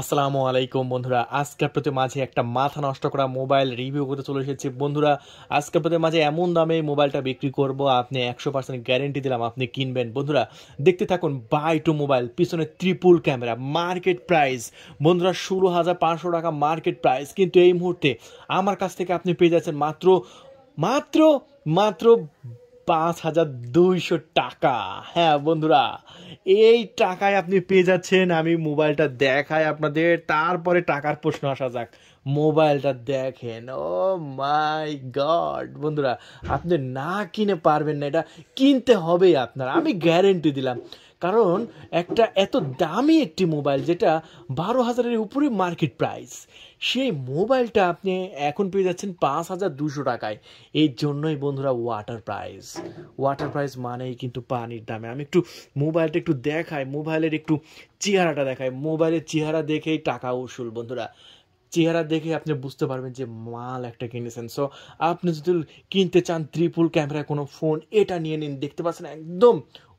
আসসালামু আলাইকুম বন্ধুরা আজকের প্রতি মাঝে একটা মাথা নষ্ট করা মোবাইল রিভিউ করতে চলে এসেছি বন্ধুরা আজকের প্রতি মাঝে এমন দামে মোবাইলটা বিক্রি করব আপনি একশো পার্সেন্ট গ্যারেন্টি দিলাম আপনি কিনবেন বন্ধুরা দেখতে থাকুন বাই টু মোবাইল পিছনে ত্রিপুল ক্যামেরা মার্কেট প্রাইস বন্ধুরা ষোলো হাজার পাঁচশো টাকা মার্কেট প্রাইস কিন্তু এই মুহূর্তে আমার কাছ থেকে আপনি পেয়ে যাচ্ছেন মাত্র মাত্র মাত্র পাঁচ হাজার দুইশো টাকা হ্যাঁ বন্ধুরা এই টাকায় আপনি পেয়ে যাচ্ছেন আমি মোবাইলটা দেখাই আপনাদের তারপরে টাকার প্রশ্ন আসা যাক মোবাইলটা দেখেন ও মাই গড বন্ধুরা আপনি না কিনে পারবেন না এটা কিনতে হবেই আপনার আমি গ্যারেন্টি দিলাম কারণ একটা এত দামি একটি মোবাইল যেটা বারো হাজারের উপরে মার্কেট প্রাইস সেই মোবাইলটা আপনি এখন পেয়ে যাচ্ছেন পাঁচ হাজার দুশো টাকায় এই জন্যই বন্ধুরা ওয়াটার প্রাইস ওয়াটার প্রাইস মানেই কিন্তু পানির দামে আমি একটু মোবাইলটা একটু দেখাই মোবাইলের একটু চেহারাটা দেখাই মোবাইলের চেহারা দেখেই টাকা উসুল বন্ধুরা চেহারা দেখে আপনি বুঝতে পারবেন যে মাল একটা কিনেছেন সো আপনি যদি কিনতে চান ত্রিপুল ক্যামেরা কোনো ফোন এটা নিয়ে নিন দেখতে পাচ্ছেন একদম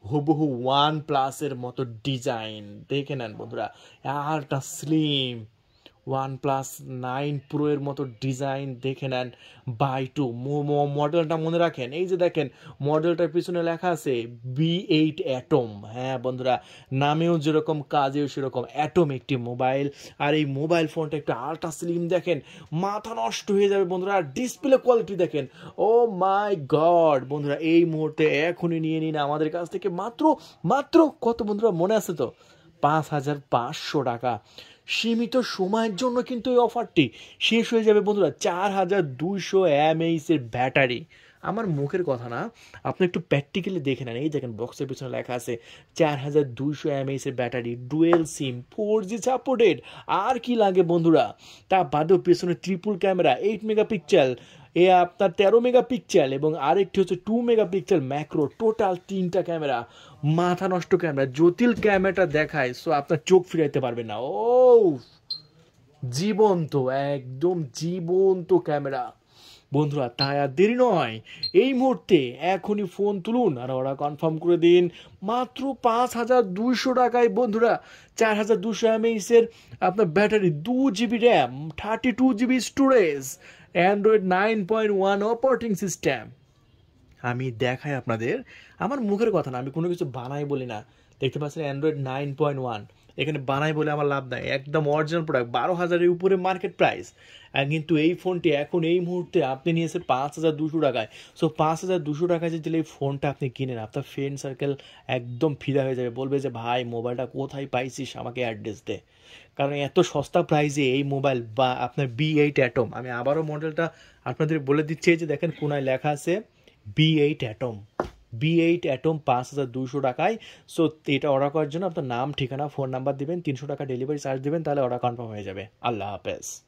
হুবহু ওয়ান প্লাসের মতো ডিজাইন দেখে নেন বন্ধুরা আরটা স্লিম ওয়ান প্লাস নাইন প্রোয়ের মতো ডিজাইন দেখে নেন বাই টু মডেলটা মনে রাখেন এই যে দেখেন মডেলটার পিছনে লেখা আছে বি এইট অ্যাটম হ্যাঁ বন্ধুরা নামেও যেরকম কাজেও সেরকম অ্যাটম একটি মোবাইল আর এই মোবাইল ফোনটা একটু আল্ট্রা স্লিম দেখেন মাথা নষ্ট হয়ে যাবে বন্ধুরা আর ডিসপ্লে কোয়ালিটি দেখেন ও মাই গড বন্ধুরা এই মুহূর্তে এখনই নিয়ে নিন আমাদের কাছ থেকে মাত্র মাত্র কত বন্ধুরা মনে আছে তো পাঁচ হাজার পাঁচশো টাকা সীমিত সময়ের জন্য কিন্তু এই অফারটি শেষ হয়ে যাবে বন্ধুরা চার হাজার দুইশো এমএইসের ব্যাটারি আমার মুখের কথা না আপনি একটু প্র্যাকটিক্যালি দেখে নেন এই দেখেন বক্সের পিছনে লেখা আছে চার হাজার দুইশো এমএইসের battery dual SIM four G supported আর কি লাগে বন্ধুরা তা বাদেও পিছনে ট্রিপল ক্যামেরা এইট মেগাপিক্সেল এ আপনার তেরো মেগাপিক্সেল এবং আরেকটি হচ্ছে টু মেগাপিক্সেল ম্যাক্রো টোটাল তিনটা ক্যামেরা মাথা নষ্ট ক্যামেরা জটিল ক্যামেরাটা দেখায় সো আপনার চোখ ফিরাইতে পারবেন না ও জীবন্ত একদম জীবন্ত ক্যামেরা বন্ধুরা তাই আর দেরি নয় এই মুহূর্তে এখনই ফোন তুলুন আর ওরা কনফার্ম করে দিন মাত্র পাঁচ হাজার দুইশো টাকায় বন্ধুরা চার হাজার দুশো এমএইসের আপনার ব্যাটারি দু GB RAM thirty two GB storage Android nine point one operating system আমি দেখাই আপনাদের আমার মুখের কথা না আমি কোনো কিছু বানাই বলি না দেখতে পাচ্ছেন অ্যান্ড্রয়েড নাইন পয়েন্ট ওয়ান এখানে বানাই বলে আমার লাভ নাই একদম অরিজিনাল প্রোডাক্ট বারো হাজারের উপরে মার্কেট প্রাইস কিন্তু এই ফোনটি এখন এই মুহূর্তে আপনি নিয়েছে পাঁচ হাজার দুশো টাকায় সো পাঁচ হাজার দুশো টাকায় যে এই ফোনটা আপনি কিনেন আপনার ফ্রেন্ড সার্কেল একদম ফিদা হয়ে যাবে বলবে যে ভাই মোবাইলটা কোথায় পাইছিস আমাকে অ্যাড্রেস দে কারণ এত সস্তা প্রাইসে এই মোবাইল বা আপনার বি এইট অ্যাটম আমি আবারও মডেলটা আপনাদের বলে দিচ্ছি যে দেখেন কোনায় লেখা আছে B eight atom B eight atom পাঁচ হাজার দুশো টাকায় সো এটা অর্ডার করার জন্য আপনার নাম ঠিকানা ফোন নাম্বার দেবেন তিনশো টাকা ডেলিভারি চার্জ দেবেন তাহলে অর্ডার কনফার্ম হয়ে যাবে আল্লাহ হাফেজ